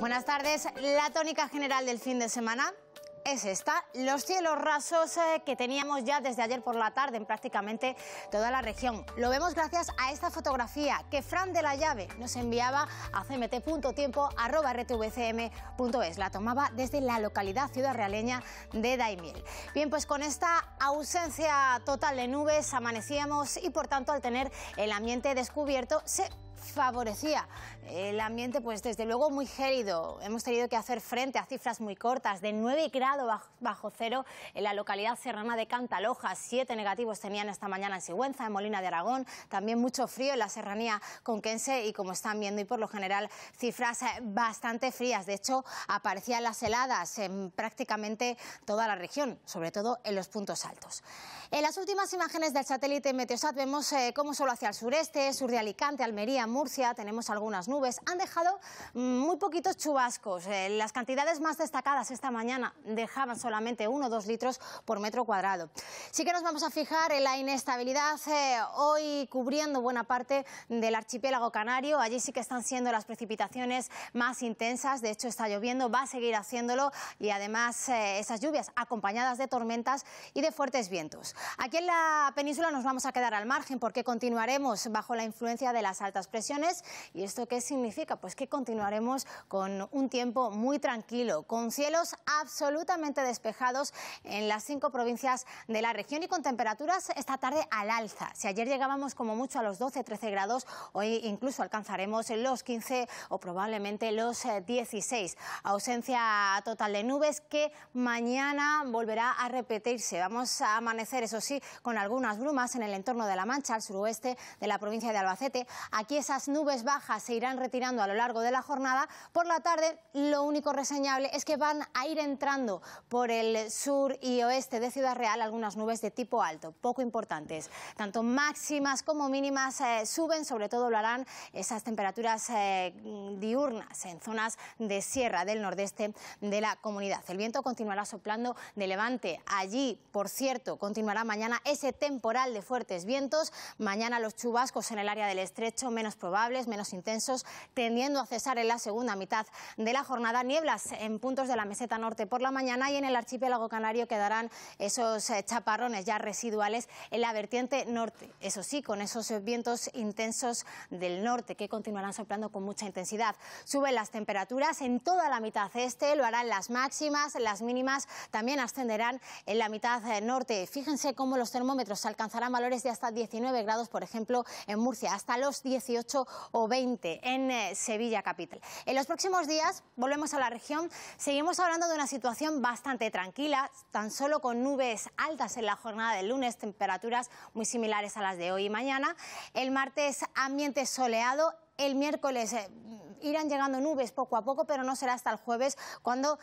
Buenas tardes. La tónica general del fin de semana es esta, los cielos rasos eh, que teníamos ya desde ayer por la tarde en prácticamente toda la región. Lo vemos gracias a esta fotografía que Fran de la Llave nos enviaba a cmt.tiempo.rtvcm.es. La tomaba desde la localidad ciudad realeña de Daimiel. Bien, pues con esta ausencia total de nubes amanecíamos y por tanto al tener el ambiente descubierto se favorecía el ambiente, pues desde luego muy gélido. Hemos tenido que hacer frente a cifras muy cortas, de 9 grados bajo, cero en la localidad serrana de Cantaloja. Siete negativos tenían esta mañana en Sigüenza, en Molina de Aragón. También mucho frío en la serranía conquense y como están viendo, y por lo general cifras eh, bastante frías. De hecho, aparecían las heladas en prácticamente toda la región, sobre todo en los puntos altos. En las últimas imágenes del satélite Meteosat vemos eh, cómo solo hacia el sureste, sur de Alicante, Almería, Murcia tenemos algunas nubes. Han dejado mm, muy poquitos chubascos. Eh, las cantidades más destacadas esta mañana dejaban solamente 1 o 2 litros por metro cuadrado. Sí que nos vamos a fijar en la inestabilidad eh, hoy cubriendo buena parte del archipiélago canario. Allí sí que están siendo las precipitaciones más intensas. De hecho, está lloviendo, va a seguir haciéndolo y además eh, esas lluvias acompañadas de tormentas y de fuertes vientos. Aquí en la península nos vamos a quedar al margen porque continuaremos bajo la influencia de las altas presiones ¿Y esto qué significa? Pues que continuaremos con un tiempo muy tranquilo, con cielos absolutamente despejados en las cinco provincias de la región y con temperaturas esta tarde al alza. Si ayer llegábamos como mucho a los 12-13 grados, hoy incluso alcanzaremos los 15 o probablemente los 16. Eh, Ausencia total de nubes que mañana volverá a repetirse. Vamos a amanecer, eso sí, con algunas brumas en el entorno de la Mancha, al suroeste de la provincia de Albacete. Aquí las nubes bajas se irán retirando a lo largo de la jornada. Por la tarde, lo único reseñable es que van a ir entrando por el sur y oeste de Ciudad Real algunas nubes de tipo alto, poco importantes. Tanto máximas como mínimas eh, suben, sobre todo lo harán esas temperaturas eh, diurnas en zonas de sierra del nordeste de la comunidad. El viento continuará soplando de levante. Allí, por cierto, continuará mañana ese temporal de fuertes vientos. Mañana los chubascos en el área del estrecho menos probables, menos intensos, tendiendo a cesar en la segunda mitad de la jornada. Nieblas en puntos de la meseta norte por la mañana y en el archipiélago canario quedarán esos eh, chaparrones ya residuales en la vertiente norte. Eso sí, con esos eh, vientos intensos del norte que continuarán soplando con mucha intensidad. Suben las temperaturas en toda la mitad este, lo harán las máximas, las mínimas también ascenderán en la mitad eh, norte. Fíjense cómo los termómetros alcanzarán valores de hasta 19 grados, por ejemplo, en Murcia, hasta los 18 o 20 en eh, Sevilla Capital. En los próximos días, volvemos a la región, seguimos hablando de una situación bastante tranquila, tan solo con nubes altas en la jornada del lunes, temperaturas muy similares a las de hoy y mañana. El martes, ambiente soleado. El miércoles, eh, irán llegando nubes poco a poco, pero no será hasta el jueves cuando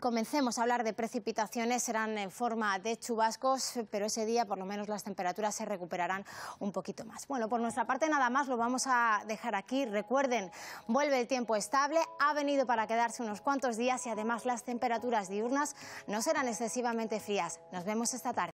comencemos a hablar de precipitaciones, serán en forma de chubascos, pero ese día por lo menos las temperaturas se recuperarán un poquito más. Bueno, por nuestra parte nada más, lo vamos a dejar aquí. Recuerden, vuelve el tiempo estable, ha venido para quedarse unos cuantos días y además las temperaturas diurnas no serán excesivamente frías. Nos vemos esta tarde.